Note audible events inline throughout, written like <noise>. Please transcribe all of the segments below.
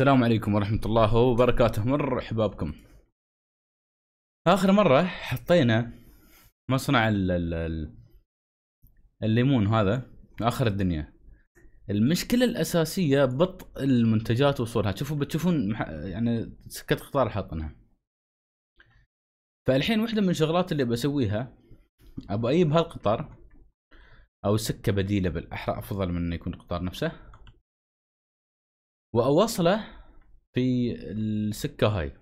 السلام عليكم ورحمة الله وبركاته مرحبا بكم آخر مرة حطينا مصنع ال الـ الليمون هذا آخر الدنيا المشكلة الأساسية بطء المنتجات وصولها شوفوا بتشوفون يعني سكة قطار حاطنها فالحين واحدة من الشغلات اللي بسويها أبو أجيب هالقطار أو سكة بديلة بالأحرى أفضل من أن يكون القطار نفسه واوصله في السكه هاي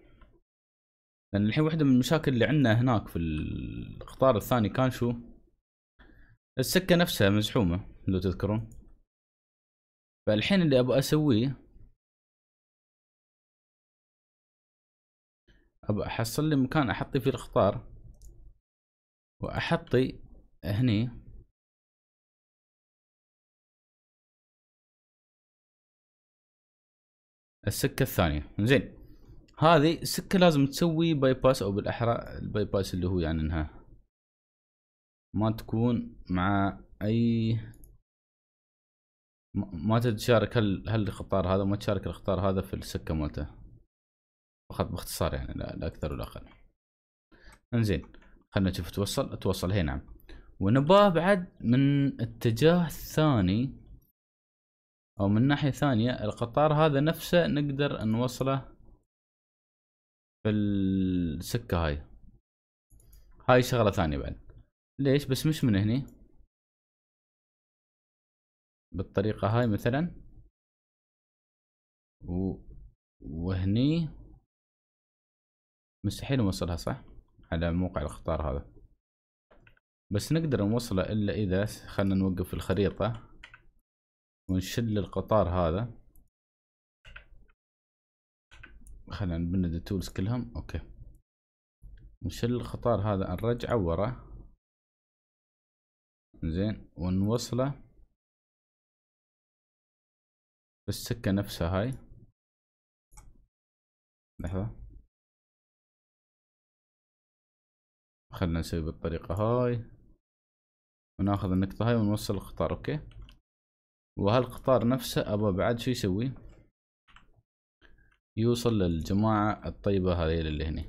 لان الحين واحده من المشاكل اللي عندنا هناك في القطار الثاني كان شو السكه نفسها مزحومه لو تذكرون فالحين اللي ابغى اسويه ابغى احصل لي مكان احطي فيه القطار واحطي هني السكه الثانيه زين هذه السكه لازم تسوي باي باس او بالاحرى الباي باس اللي هو يعني انها ما تكون مع اي ما تتشارك هل هل الخطار هذا ما تشارك القطار هذا في السكه مالته فقط باختصار يعني لا, لا اكثر ولا اقل انزين خلنا نشوف توصل توصل هي نعم ونباه بعد من اتجاه ثاني او من ناحية ثانية القطار هذا نفسه نقدر نوصله في السكة هاي هاي شغلة ثانية بعد ليش بس مش من هني بالطريقة هاي مثلا و... وهني مستحيل نوصلها صح على موقع القطار هذا بس نقدر نوصله الا اذا خلنا نوقف الخريطة ونشل القطار هذا خلينا نبند التولز كلهم اوكي نشل القطار هذا نرجعه ورا زين ونوصله بالسكة نفسها هاي لحظة خلنا نسوي بالطريقة هاي وناخذ النقطة هاي ونوصل القطار اوكي وهالقطار نفسه أبى بعد شو يسوي يوصل للجماعة الطيبة هذيل اللي هني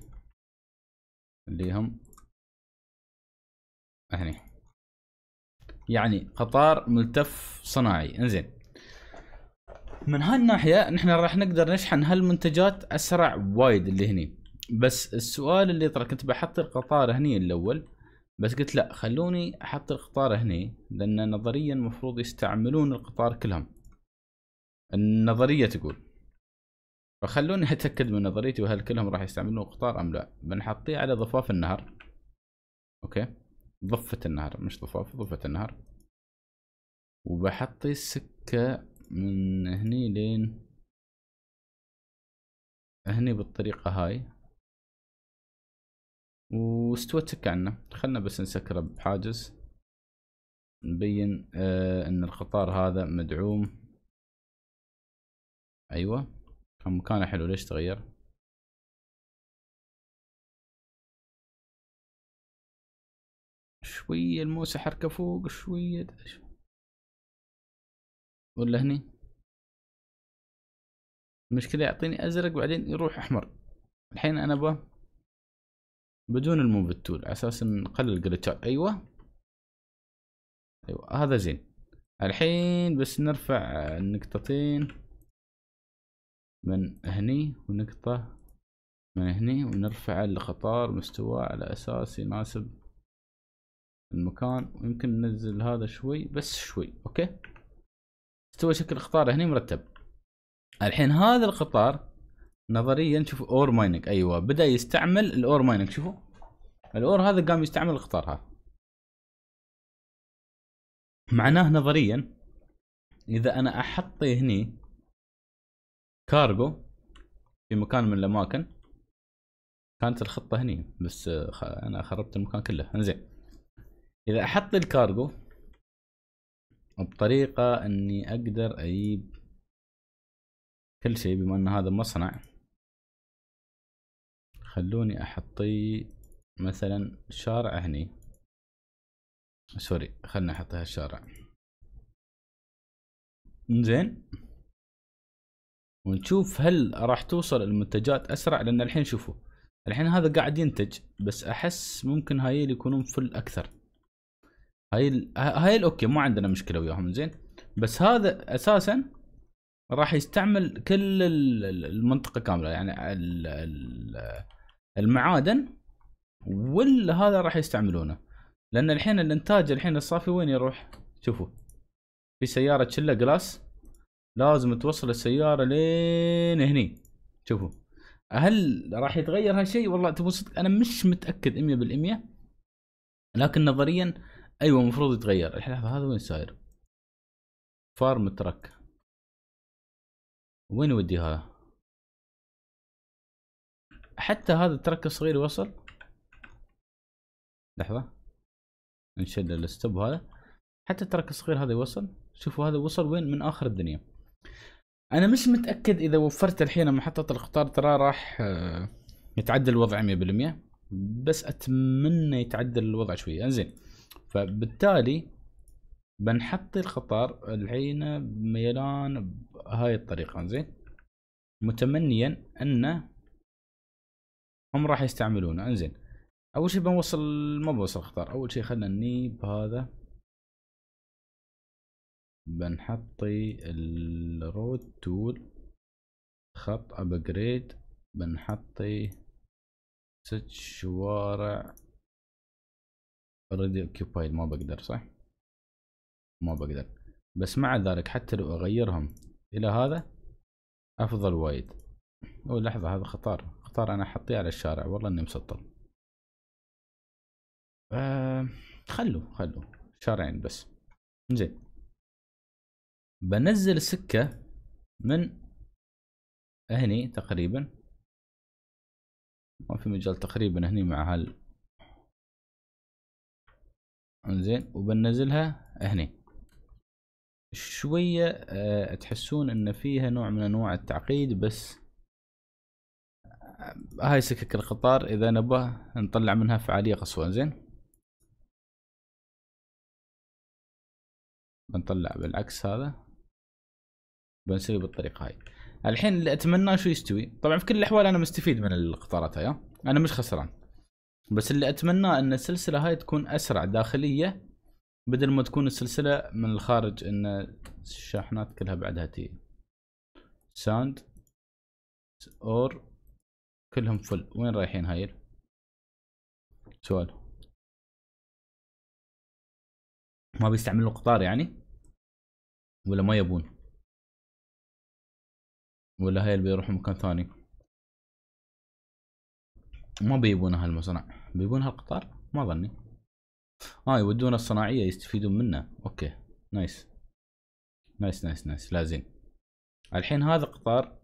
اللي هم هني يعني قطار ملتف صناعي انزين من هالناحية نحن راح نقدر نشحن هالمنتجات أسرع وايد اللي هني بس السؤال اللي ترى كنت بحط القطار هني الأول بس قلت لا خلوني احط القطار هني لان نظريا المفروض يستعملون القطار كلهم النظريه تقول فخلوني اتاكد من نظريتي وهل كلهم راح يستعملون القطار ام لا بنحطيه على ضفاف النهر اوكي ضفة النهر مش ضفاف ضفة النهر وبحط السكة من هني لين هني بالطريقة هاي واستوت سكة عنه خلنا بس نسكره بحاجز نبين آه ان القطار هذا مدعوم ايوه كان مكانه حلو ليش تغير شوية الموسى حركة فوق شوية ولا هني المشكلة يعطيني ازرق بعدين يروح احمر الحين انا ابغى بدون الموف تول على اساس نقلل الجلتشات ايوه ايوه هذا زين الحين بس نرفع النقطتين من هني ونقطة من هني ونرفع القطار مستواه على اساس يناسب المكان ويمكن ننزل هذا شوي بس شوي اوكي استوى شكل القطار هني مرتب الحين هذا القطار نظريا شوف اور مايننج ايوه بدا يستعمل الاور مايننج شوفوا الاور هذا قام يستعمل القطار هذا معناه نظريا اذا انا احط هني كارغو في مكان من الاماكن كانت الخطه هني بس انا خربت المكان كله انزين اذا احط الكارغو بطريقه اني اقدر اجيب كل شيء بما ان هذا مصنع خلوني احطي مثلا شارع هني سوري خلنا احط هالشارع زين ونشوف هل راح توصل المنتجات اسرع لان الحين شوفوا الحين هذا قاعد ينتج بس احس ممكن هاي يكونون فل اكثر هاي هاي اوكي ما عندنا مشكله وياهم زين بس هذا اساسا راح يستعمل كل المنطقه كامله يعني ال ال المعادن ولا هذا راح يستعملونه لان الحين الانتاج الحين الصافي وين يروح شوفوا في سياره تشله جلاس لازم توصل السياره لين هني شوفوا هل راح يتغير هالشيء والله تبون صدق انا مش متاكد 100% لكن نظريا ايوه المفروض يتغير الحين هذا وين صاير فارم ترك وين يوديها هذا حتى هذا الترك الصغير يوصل لحظة نشد الستوب هذا حتى الترك الصغير هذا يوصل شوفوا هذا وصل وين من اخر الدنيا انا مش متاكد اذا وفرت الحين محطة القطار ترى راح آه، يتعدل الوضع 100% بس اتمنى يتعدل الوضع شوية انزين فبالتالي بنحط القطار الحين ميلان بهاي الطريقة انزين متمنيا انه هم راح يستعملونه انزين اول شيء بنوصل ما بوصل اختار اول شيء خلنا نيب هذا بنحطي الرود تول خط ابجريد بنحطي ست شوارع اوريدي اوكيبايد ما بقدر صح ما بقدر بس مع ذلك حتى لو اغيرهم الى هذا افضل وايد او لحظه هذا خطر اختار انا حطيه على الشارع والله اني مسطل آه خلو خلو شارعين بس زين بنزل السكة من هني تقريبا ما في مجال تقريبا هني مع هال انزين وبنزلها هني شوية أه تحسون ان فيها نوع من انواع التعقيد بس هاي سكك القطار اذا نبغى نطلع منها فعاليه قصوى زين بنطلع بالعكس هذا بنسوي بالطريقه هاي الحين اللي اتمناه شو يستوي طبعا في كل الاحوال انا مستفيد من القطارات هاي انا مش خسران بس اللي اتمناه ان السلسله هاي تكون اسرع داخليه بدل ما تكون السلسله من الخارج ان الشاحنات كلها بعدها تي ساوند اور كلهم فل وين رايحين هايل سؤال ما بيستعملوا قطار يعني ولا ما يبون ولا هايل بيروحوا مكان ثاني ما بيبون هالمصنع بيبون هالقطار ما ظني اه يودون الصناعيه يستفيدون منه اوكي نايس نايس نايس نايس لازم الحين هذا قطار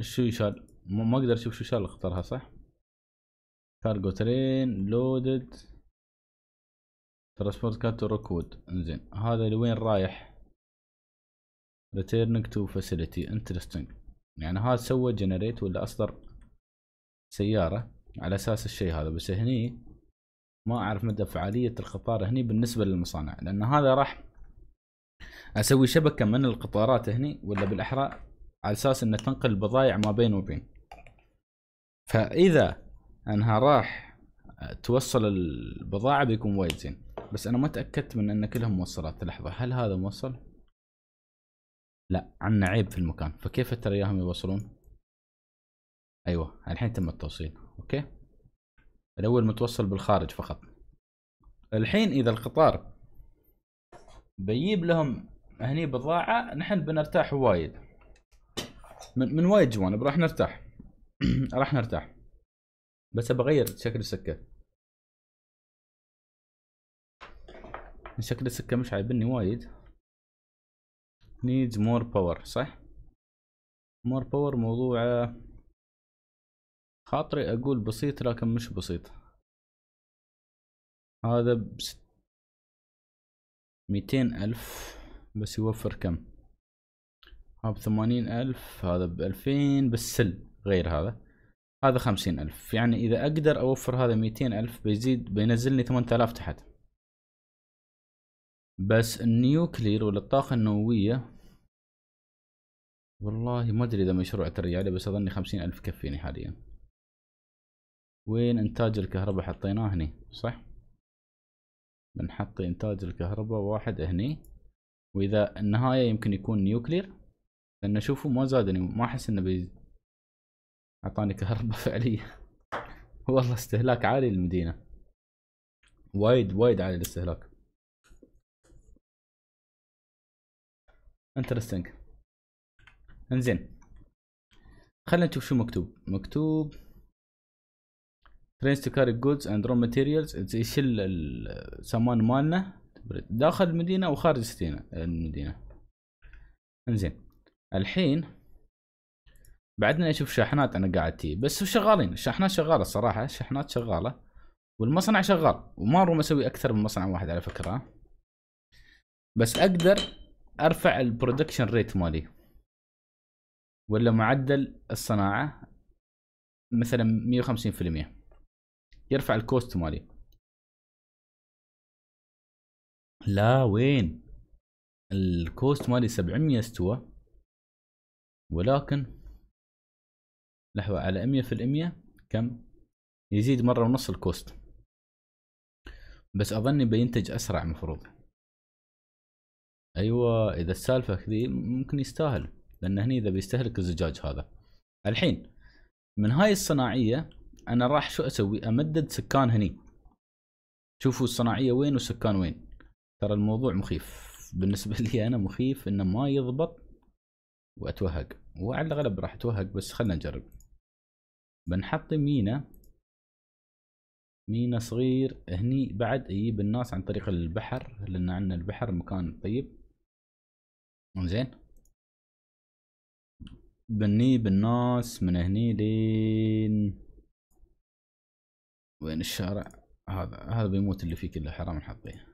شو يشال ما اقدر اشوف شو شال اللي اختارها صح كارجو ترين لودد ترانسبورت كاتو ركود انزين هذا لوين رايح ريتيرنج تو فاسيلتي انترستنج يعني هذا سوى جنريت ولا اصدر سياره على اساس الشيء هذا بس هني ما اعرف مدى فعاليه القطار هني بالنسبه للمصانع لان هذا راح اسوي شبكه من القطارات هني ولا بالاحرى على اساس انه تنقل بضايع ما بين وبين فاذا انها راح توصل البضاعه بيكون وايد زين بس انا ما تاكدت من ان كلهم موصلات لحظه هل هذا موصل لا عندنا عيب في المكان فكيف ترى اياهم يوصلون ايوه الحين تم التوصيل اوكي الاول متوصل بالخارج فقط الحين اذا القطار بيجيب لهم هني بضاعه نحن بنرتاح وايد من, من وايد جوانب راح نرتاح <clears throat> راح نرتاح بس بغير شكل السكه شكل السكه مش عايبني وايد needs more power صح more power موضوع خاطري اقول بسيط لكن مش بسيط هذا بس ميتين الف بس يوفر كم ها بثمانين الف هذا بألفين بالسل غير هذا هذا خمسين ألف يعني إذا أقدر أوفر هذا ميتين ألف بيزيد بينزلني ثمانية آلاف تحت بس النيوكلير ولا الطاقة النووية والله ما أدري إذا مشروع تري بس أظني خمسين ألف يكفيني حاليا وين إنتاج الكهرباء حطيناه هني صح بنحط إنتاج الكهرباء واحد هني وإذا النهاية يمكن يكون نيوكلير لأن شوفوا ما زادني يعني ما أحس إنه بيزيد اعطاني كهرباء <laughs> فعليا والله استهلاك عالي للمدينه وايد وايد عالي الاستهلاك انترستنج انزين خلينا نشوف شو مكتوب مكتوب trains to carry goods and raw materials يشل السامان مالنا داخل المدينه وخارج المدينه انزين الحين بعدنا اشوف شاحنات انا قاعد تي بس شغالين الشاحنات شغاله الصراحه الشاحنات شغاله والمصنع شغال وما روم اسوي اكثر من مصنع واحد على فكره بس اقدر ارفع البرودكشن ريت مالي ولا معدل الصناعه مثلا 150% يرفع الكوست مالي لا وين الكوست مالي 700 استوى ولكن لحظة على مية في المية كم يزيد مرة ونص الكوست بس أظني بينتج أسرع مفروض أيوة إذا السالفة كذي ممكن يستاهل لأن هني إذا بيستهلك الزجاج هذا الحين من هاي الصناعية أنا راح شو أسوي أمدد سكان هني شوفوا الصناعية وين والسكان وين ترى الموضوع مخيف بالنسبة لي أنا مخيف إنه ما يضبط وأتوهق وعلى الأغلب راح أتوهق بس خلنا نجرب بنحط مينا مينا صغير هني بعد يجيب الناس عن طريق البحر لان عندنا البحر مكان طيب انزين بنجيب الناس من هني لين وين الشارع هذا هذا بيموت اللي فيه كله حرام نحطيه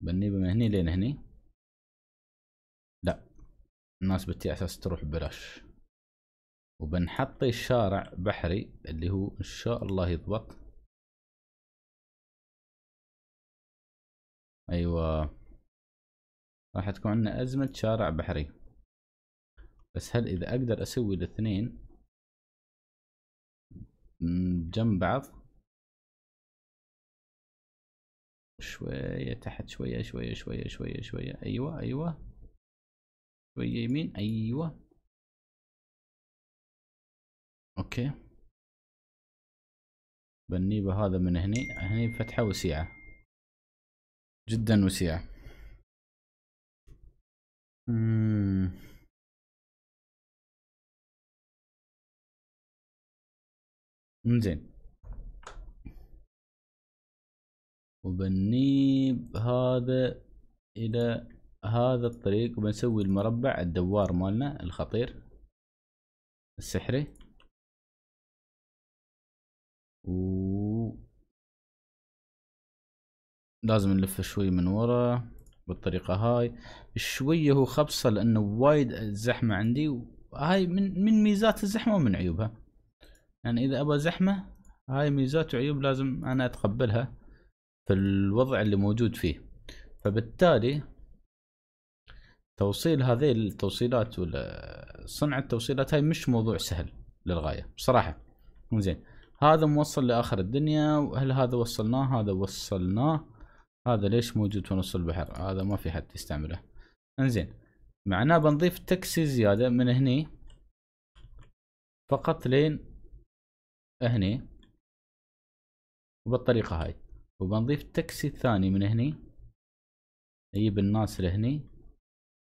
بنجيبه من هني لين هني لا الناس بتي اساس تروح ببلاش وبنحط شارع بحري اللي هو ان شاء الله يضبط ايوه راح تكون عندنا ازمة شارع بحري بس هل اذا اقدر اسوي الاثنين جنب بعض شوية تحت شوية شوية شوية شوية شوية ايوه ايوه شوية يمين ايوه اوكي بنيبه هذا من هني هني فتحة وسيعة جدا وسيعة مم. زين وبنيب هذا إلى هذا الطريق وبنسوي المربع الدوار مالنا الخطير السحري و لازم نلف شوي من ورا بالطريقه هاي شويه هو خبصه لانه وايد زحمه عندي وهاي من من ميزات الزحمه ومن عيوبها يعني اذا ابغى زحمه هاي ميزات وعيوب لازم انا اتقبلها في الوضع اللي موجود فيه فبالتالي توصيل هذه التوصيلات ولا صنع التوصيلات هاي مش موضوع سهل للغايه بصراحه زين هذا موصل لاخر الدنيا وهل هذا وصلناه هذا وصلناه هذا ليش موجود في نص البحر هذا ما في حد يستعمله انزين معناه بنضيف تاكسي زياده من هني فقط لين هني وبالطريقه هاي وبنضيف تاكسي ثاني من هني يجيب الناس لهني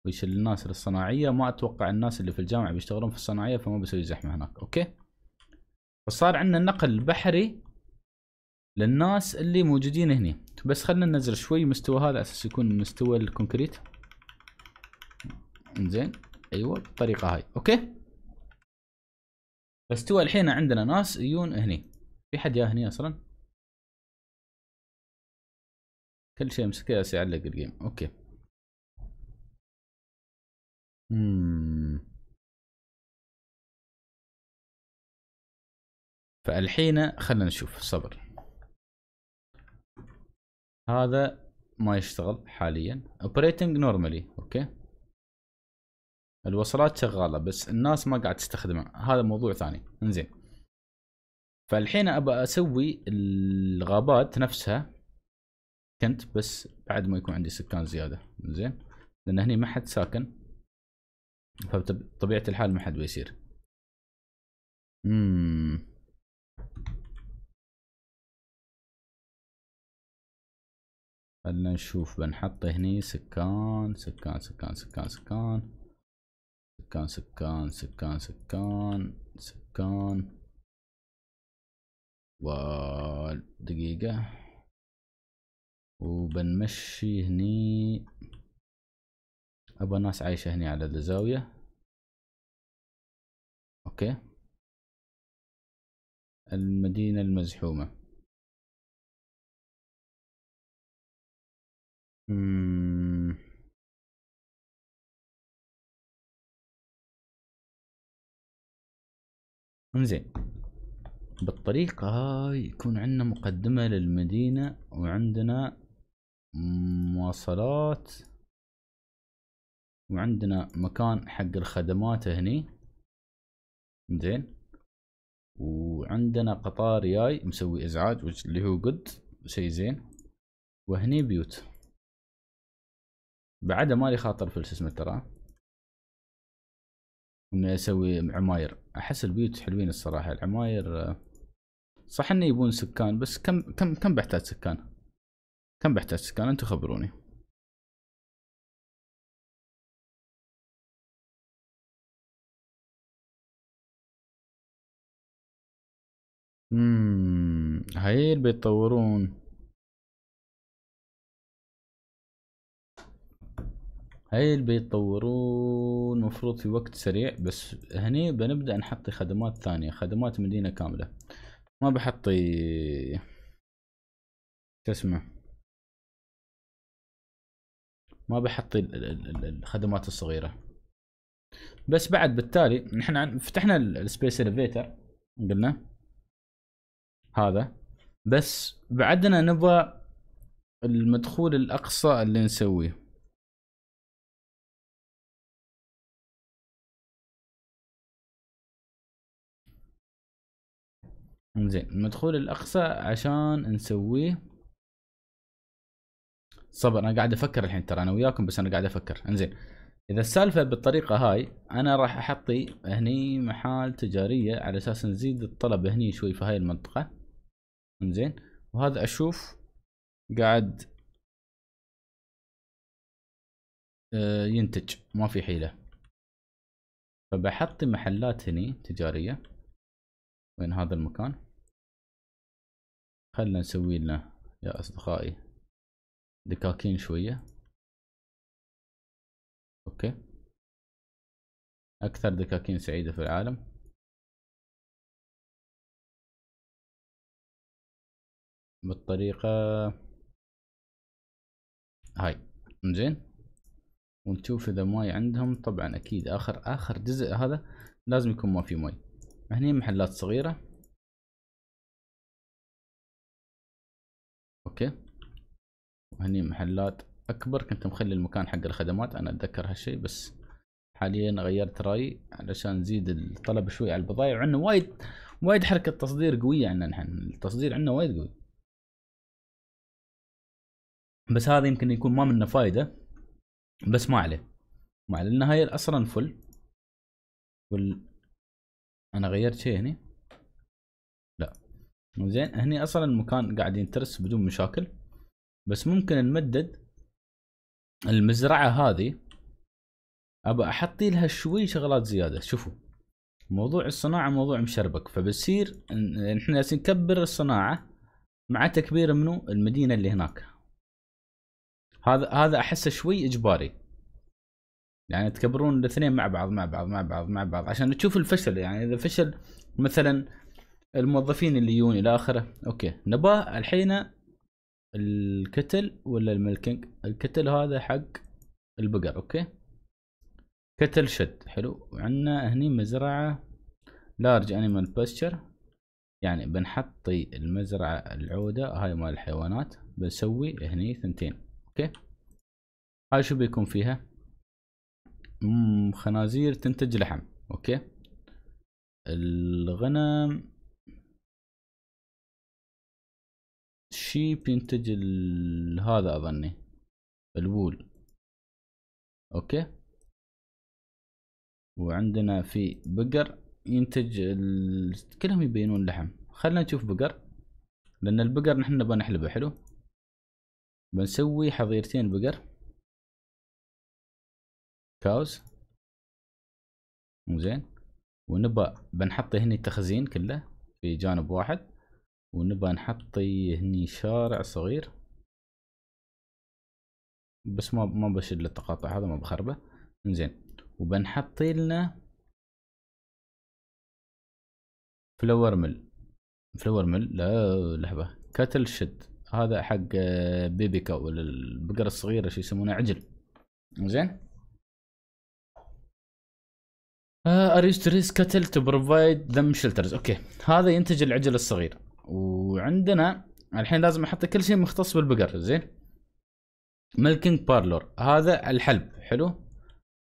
ويشيل الناس للصناعيه ما اتوقع الناس اللي في الجامعه بيشتغلون في الصناعيه فما بيسوي زحمه هناك اوكي فصار عندنا نقل بحري للناس اللي موجودين هنا بس خلنا ننزل شوي مستوى هذا اساس يكون مستوى الكونكريت انزين ايوه بالطريقه هاي اوكي بس تو الحين عندنا ناس يجون هني في حد يا هني اصلا كل شيء امسكه يعلق الجيم اوكي فالحين خلنا نشوف صبر هذا ما يشتغل حاليا اوبريتنج نورمالي اوكي الوصلات شغاله بس الناس ما قاعد تستخدمها هذا موضوع ثاني انزين فالحين ابى اسوي الغابات نفسها كنت بس بعد ما يكون عندي سكان زياده انزين لان هني ما حد ساكن فبطبيعه الحال ما حد بيصير خلنا نشوف بنحط هني سكان سكان سكان سكان سكان سكان سكان سكان سكان سكان ودقيقة وبنمشي هني أبغى ناس عايشة هني على الزاوية اوكي المدينة المزحومة مم. انزين بالطريقة هاي يكون عندنا مقدمة للمدينة وعندنا مواصلات وعندنا مكان حق الخدمات هني زين وعندنا قطار جاي مسوي ازعاج اللي هو قد شيء زين وهني بيوت بعدها مالي خاطر في اسمه ترى اني اسوي عماير احس البيوت حلوين الصراحه العماير صح انه يبون سكان بس كم كم كم بحتاج سكان كم بحتاج سكان انتو خبروني هاي هايل بيتطورون هايل بيتطورون مفروض في وقت سريع بس هني بنبدأ نحط خدمات ثانية خدمات مدينة كاملة ما بحطي تسمع ما بحط الخدمات الصغيرة بس بعد بالتالي نحن فتحنا السبيس اليفيتر قلنا هذا بس بعدنا نبغى المدخول الاقصى اللي نسويه زين المدخول الاقصى عشان نسويه صبر انا قاعد افكر الحين ترى انا وياكم بس انا قاعد افكر انزين اذا السالفه بالطريقه هاي انا راح احطي هني محال تجاريه على اساس نزيد الطلب هني شوي في هاي المنطقه انزين وهذا اشوف قاعد آه، ينتج ما في حيله فبحط محلات هني تجاريه وين هذا المكان خلنا نسوي لنا يا اصدقائي دكاكين شويه اوكي اكثر دكاكين سعيده في العالم بالطريقة هاي انزين ونشوف اذا ماي عندهم طبعا اكيد اخر اخر جزء هذا لازم يكون ما في ماي هني محلات صغيرة اوكي وهني محلات اكبر كنت مخلي المكان حق الخدمات انا اتذكر هالشيء بس حاليا غيرت رايي علشان نزيد الطلب شوي على البضائع وعندنا وايد وايد حركه تصدير قويه عندنا نحن التصدير عندنا وايد قوي بس هذا يمكن يكون ما منه فايده بس ما عليه ما عليه لان هاي اصلا فل وال... انا غيرت شيء هني لا زين هني اصلا المكان قاعد ينترس بدون مشاكل بس ممكن نمدد المزرعه هذه ابى احطي لها شوي شغلات زياده شوفوا موضوع الصناعه موضوع مشربك فبصير احنا نكبر الصناعه مع تكبير منو المدينه اللي هناك هذا هذا احسه شوي اجباري يعني تكبرون الاثنين مع بعض مع بعض مع بعض مع بعض عشان تشوف الفشل يعني اذا فشل مثلا الموظفين اللي يجون الى اخره اوكي نباه الحين الكتل ولا الملكنج الكتل هذا حق البقر اوكي كتل شد حلو وعندنا هني مزرعه لارج انيمال باستشر يعني بنحطي المزرعه العوده هاي مال الحيوانات بنسوي هني ثنتين اوكي هاي شو بيكون فيها مم خنازير تنتج لحم اوكي الغنم الشيب ينتج هذا اظني الوول اوكي وعندنا في بقر ينتج ال... كلهم يبينون لحم خلينا نشوف بقر لان البقر نحن نبغى نحلبه حلو بنسوي حظيرتين بقر كاوز زين ونبى بنحط هني التخزين كله في جانب واحد ونبى نحط هني شارع صغير بس ما ما بشيل التقاطع هذا ما بخربه زين وبنحط لنا فلور مل فلور مل لا لحظة كاتل شد هذا حق آه، بيبيكا ولا البقره الصغيره شو يسمونه عجل زين آه، اريستريس كتل تو بروفايد ذم شيلترز اوكي هذا ينتج العجل الصغير وعندنا الحين لازم احط كل شيء مختص بالبقر زين ملكينج بارلور هذا الحلب حلو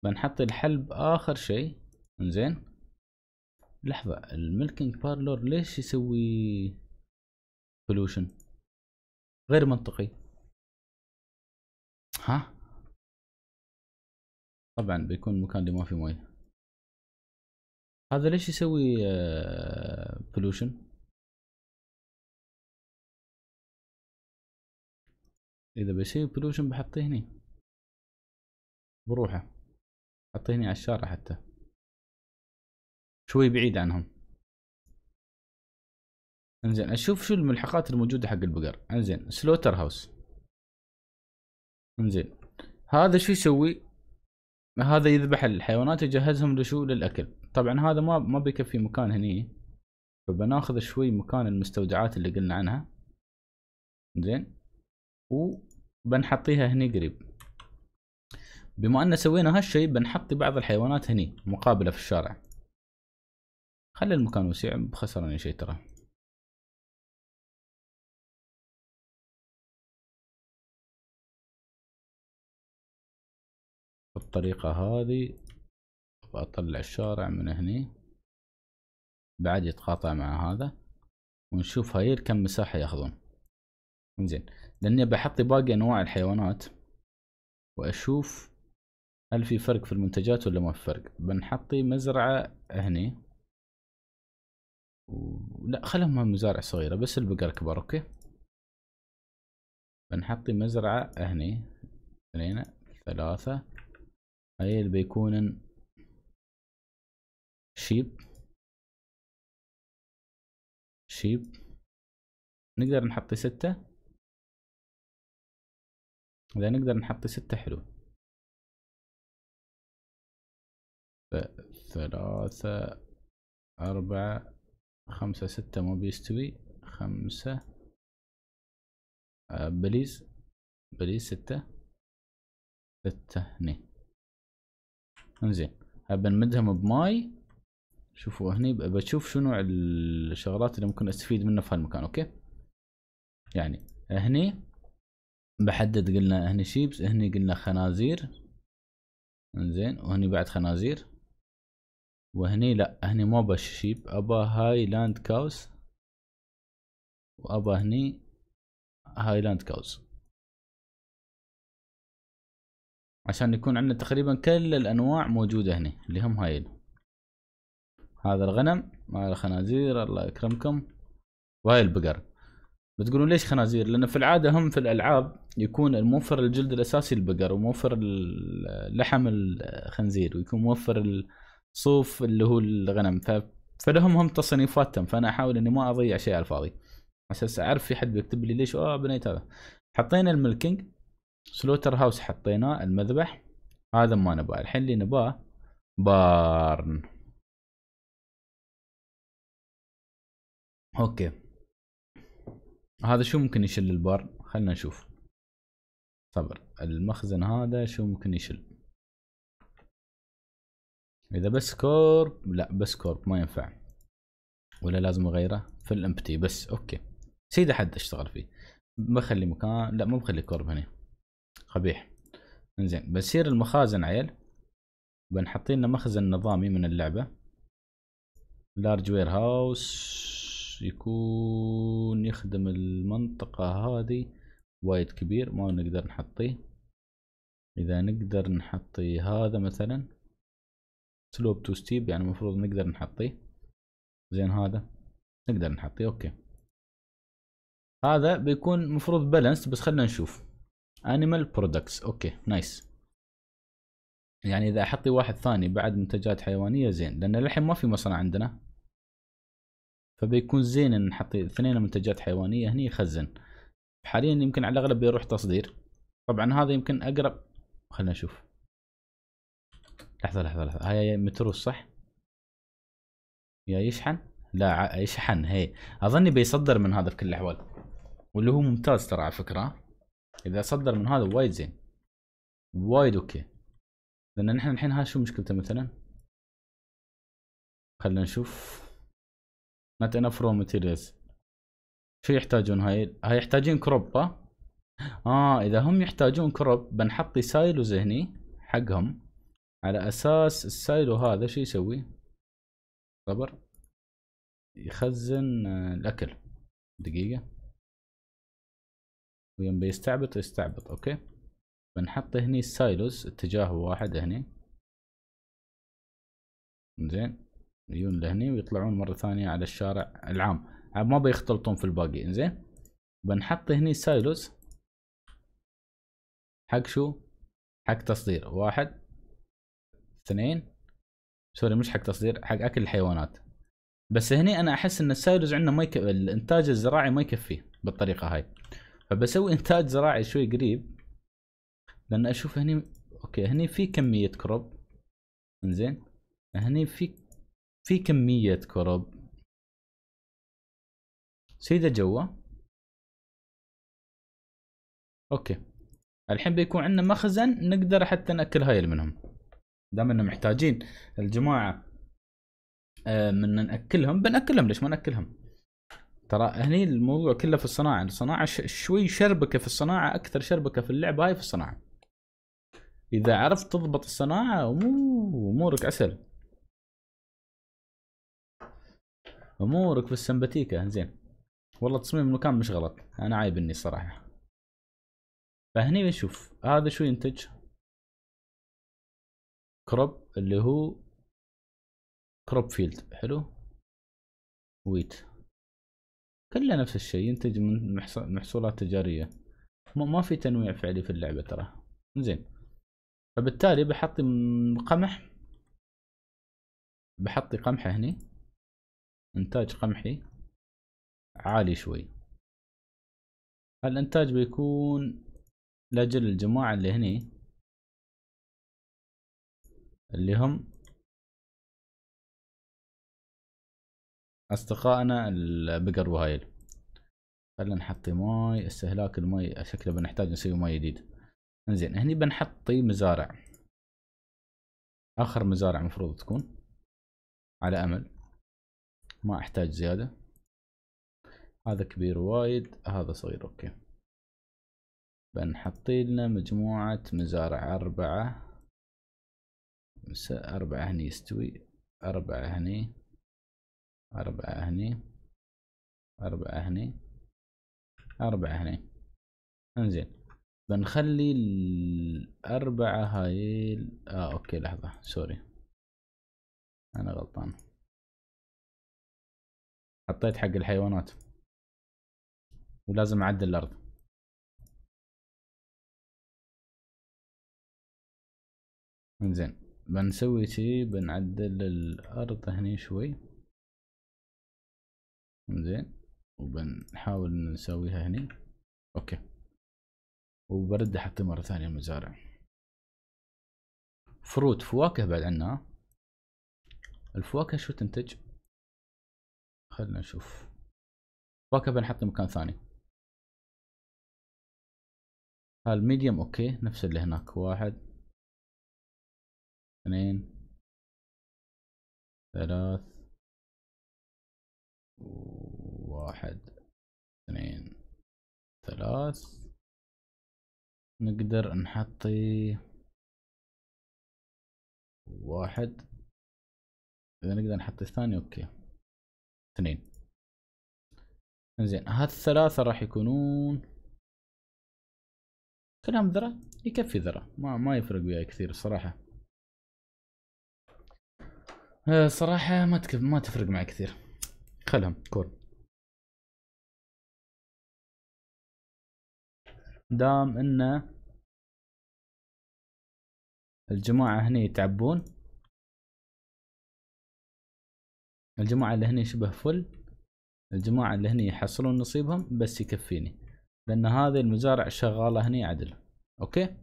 بنحط الحلب اخر شيء زين لحظه الملكينج بارلور ليش يسوي بولوشن غير منطقي ها طبعا بيكون مكان اللي ما فيه مي هذا ليش يسوي بولوشن آه، اذا بيسوي بولوشن بحطيه هني بروحه حطيه هني على الشارع حتى شوي بعيد عنهم انزين اشوف شو الملحقات الموجوده حق البقر انزين سلوتر هاوس انزين هذا شو يسوي هذا يذبح الحيوانات يجهزهم لشو للاكل طبعا هذا ما ما بيكفي مكان هني فبناخذ شوي مكان المستودعات اللي قلنا عنها زين وبنحطيها هني قريب بما ان سوينا هالشيء بنحط بعض الحيوانات هني مقابله في الشارع خلي المكان وسيع بخسرني شيء ترى بالطريقة هذي بطلع الشارع من هني بعد يتقاطع مع هذا ونشوف هايل كم مساحة ياخذون انزين لاني بحطي باقي انواع الحيوانات واشوف هل في فرق في المنتجات ولا ما في فرق بنحطي مزرعة هني و... لا خلهم مزارع صغيرة بس البقر كبار اوكي بنحطي مزرعة هني اثنين ثلاثة عيل بيكون شيب شيب نقدر نحط ستة إذا نقدر نحط ستة حلو ثلاثة أربعة خمسة ستة ما بيستوي خمسة آه، بليز بليز ستة ستة هني انزين ابى نمدهم بماي شوفوا هني بشوف نوع الشغلات اللي ممكن استفيد منها في هالمكان اوكي يعني هني بحدد قلنا هني شيبس هني قلنا خنازير انزين وهني بعد خنازير وهني لا هني ما بش شيب ابى لاند كاوس وابى هني هاي لاند كاوس عشان يكون عندنا تقريبا كل الانواع موجوده هنا اللي هم هاي هذا الغنم مال الخنازير الله يكرمكم وهاي البقر بتقولون ليش خنازير لان في العاده هم في الالعاب يكون الموفر الجلد الاساسي البقر وموفر لحم الخنزير ويكون موفر الصوف اللي هو الغنم ف... فلهم هم تصنيفاتهم فانا احاول اني ما اضيع شيء على الفاضي اساس اعرف في حد بيكتب لي ليش اه بنيت هذا حطينا الملكينج سلوتر هاوس حطيناه المذبح هذا ما نباه الحين اللي نباه بارن اوكي هذا شو ممكن يشل البارن خلنا نشوف صبر المخزن هذا شو ممكن يشل اذا بس كورب لا بس كورب ما ينفع ولا لازم اغيره في الامبتي بس اوكي سيدي حد اشتغل فيه بخلي مكان لا مو بخلي كورب هنا قبيح انزين بنسير المخازن عيل بنحط لنا مخزن نظامي من اللعبة لارج وير هاوس يكون يخدم المنطقة هذه وايد كبير ما نقدر نحطيه اذا نقدر نحطي هذا مثلا سلوب تو ستيب يعني المفروض نقدر نحطيه زين هذا نقدر نحطيه اوكي هذا بيكون مفروض بالانس بس خلنا نشوف انيمال برودكتس اوكي نايس يعني اذا احط واحد ثاني بعد منتجات حيوانيه زين لان للحين ما في مصنع عندنا فبيكون زين ان نحط اثنين منتجات حيوانيه هني يخزن حاليا يمكن على الاغلب بيروح تصدير طبعا هذا يمكن اقرب خلينا نشوف لحظه لحظه لحظه هاي متروس صح يا يشحن لا يشحن هي اظني بيصدر من هذا في كل الاحوال واللي هو ممتاز ترى على فكره اذا صدر من هذا وايد زين وايد اوكي لان نحن الحين ها شو مشكلته مثلا خلينا نشوف not enough raw materials شو يحتاجون هاي هاي يحتاجين كروب اه اذا هم يحتاجون كروب بنحط سايلوز هني حقهم على اساس السايلو هذا شو يسوي صبر يخزن آه، الاكل دقيقه ويوم بيستعبط يستعبط اوكي بنحط هني السايلوس اتجاه واحد هني زين يجون لهني ويطلعون مرة ثانية على الشارع العام ما بيختلطون في الباقي زين بنحط هني سايلوز حق شو حق تصدير واحد اثنين سوري مش حق تصدير حق اكل الحيوانات بس هني انا احس ان السايلوز عندنا ما يكفي الانتاج الزراعي ما يكفيه بالطريقه هاي فبسوي انتاج زراعي شوي قريب لان اشوف هني اوكي هني في كميه كرب انزين هني في في كميه كرب سيده جوا اوكي الحين بيكون عندنا مخزن نقدر حتى ناكل هاي منهم دام انه محتاجين الجماعه آه، من ناكلهم بناكلهم ليش ما ناكلهم ترى هني الموضوع كله في الصناعه يعني الصناعه شوي شربكه في الصناعه اكثر شربكه في اللعبه هاي في الصناعه اذا عرفت تضبط الصناعه امورك عسل امورك في السمباتيكا زين والله تصميم المكان مش غلط انا عايب اني صراحه فهني بنشوف هذا شو ينتج كروب اللي هو كروب فيلد حلو ويت كله نفس الشيء ينتج من محصولات تجاريه ما في تنويع فعلي في اللعبه ترى زين فبالتالي بحطي قمح بحطي قمح هني انتاج قمحي عالي شوي الانتاج بيكون لاجل الجماعه اللي هني اللي هم اصدقائنا البقر وهايل خلنا نحط ماي استهلاك الماي شكله بنحتاج نسوي ماي جديد انزين هني بنحطي مزارع اخر مزارع مفروض تكون على امل ما احتاج زيادة هذا كبير وايد هذا صغير اوكي بنحط لنا مجموعة مزارع اربعة اربعة هني يستوي اربعة هني أربعة هني أربعة هني أربعة هني انزين بنخلي الأربعة هاي آه أوكي لحظة سوري أنا غلطان حطيت حق الحيوانات ولازم أعدل الأرض انزين بنسوي شي بنعدل الأرض هني شوي زين وبنحاول نسويها هني اوكي وبرد حتى مرة ثانية المزارع فروت فواكه بعد عنا الفواكه شو تنتج خلنا نشوف فواكه بنحط مكان ثاني هالميديوم اوكي نفس اللي هناك واحد اثنين ثلاث و واحد اثنين ثلاث نقدر نحطي واحد اذا نقدر نحط الثاني اوكي اثنين زين هالثلاثة راح يكونون كلام ذرة يكفي ذرة ما ما يفرق وياي كثير صراحة آه، صراحة ما تكف ما تفرق معي كثير خلهم كور دام ان الجماعة هني يتعبون الجماعة اللي هني شبه فل الجماعة اللي هني يحصلون نصيبهم بس يكفيني لان هذه المزارع شغالة هني عدل اوكي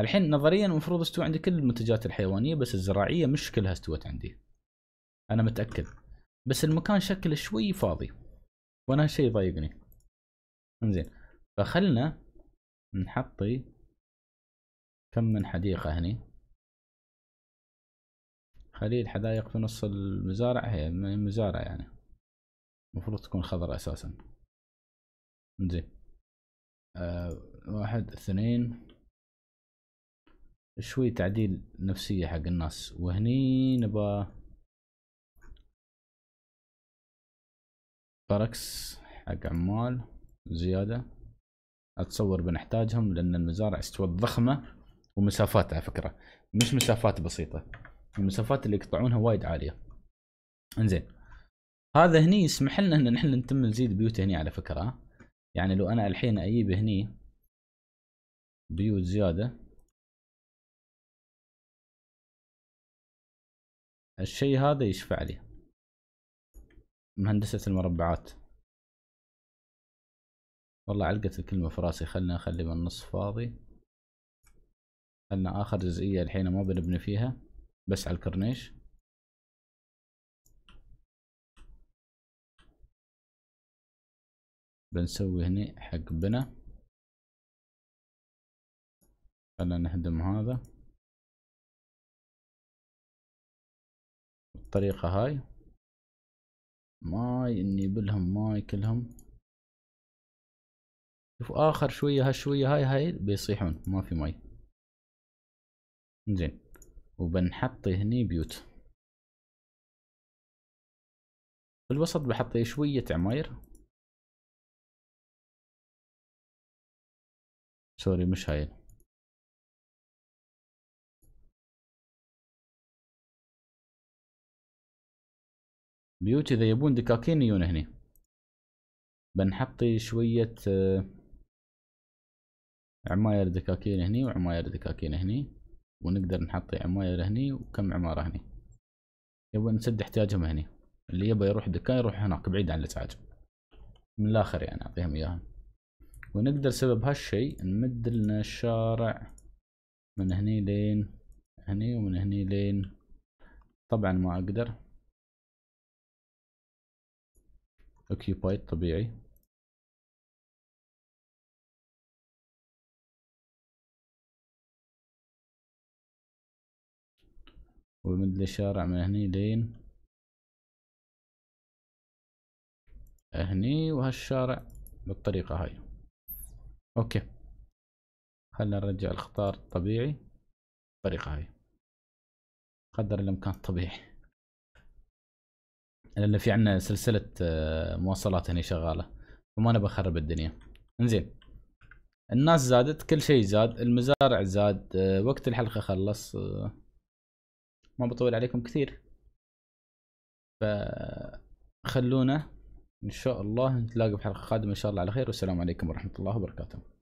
الحين نظريا المفروض استوى عندي كل المنتجات الحيوانية بس الزراعية مش كلها استوت عندي انا متأكد بس المكان شكله شوي فاضي وانا هالشي يضايقني انزين فخلنا نحطي كم من حديقة هني خلي الحدائق في نص المزارع هي مزارع يعني المفروض تكون خضرة أساسا زين أه واحد اثنين شوي تعديل نفسية حق الناس وهني نبا باركس حق عمال زيادة اتصور بنحتاجهم لان المزارع استوت ضخمه ومسافات على فكره مش مسافات بسيطه المسافات اللي يقطعونها وايد عاليه انزين هذا هني يسمح لنا ان نحن نتم نزيد بيوت هني على فكره يعني لو انا الحين اجيب هني بيوت زياده الشيء هذا يشفع لي مهندسة المربعات والله علقت الكلمة في راسي خلنا نخلي من النص فاضي خلنا آخر جزئية الحين ما بنبني فيها بس على الكورنيش بنسوي هني حق بنا خلنا نهدم هذا بالطريقة هاي ماي اني بلهم ماي كلهم شوف اخر شويه هالشويه هاي هاي بيصيحون ما في مي زين وبنحط هني بيوت في الوسط بحط شويه عماير سوري مش هاي بيوت اذا يبون دكاكين يجون هني بنحط شويه آه، عماير دكاكين هني وعماير دكاكين هني ونقدر نحط عماير هني وكم عمارة هني يبغى نسد احتياجهم هني اللي يبغى يروح دكان يروح هناك بعيد عن الازعاج من الاخر يعني اعطيهم اياهم ونقدر سبب هالشي نمد لنا الشارع من هني لين هني ومن هني لين طبعا ما اقدر اوكيوبايد طبيعي وبمد لي الشارع من هني لين هني وهالشارع بالطريقة هاي اوكي خلنا نرجع الخطار الطبيعي بالطريقة هاي قدر الامكان الطبيعي لان في عنا سلسلة آه، مواصلات هني شغالة فما نبى اخرب الدنيا انزين الناس زادت كل شيء زاد المزارع زاد آه، وقت الحلقة خلص آه، ما بطول عليكم كثير فخلونا ان شاء الله نتلاقى في حلقه قادمه ان شاء الله على خير والسلام عليكم ورحمه الله وبركاته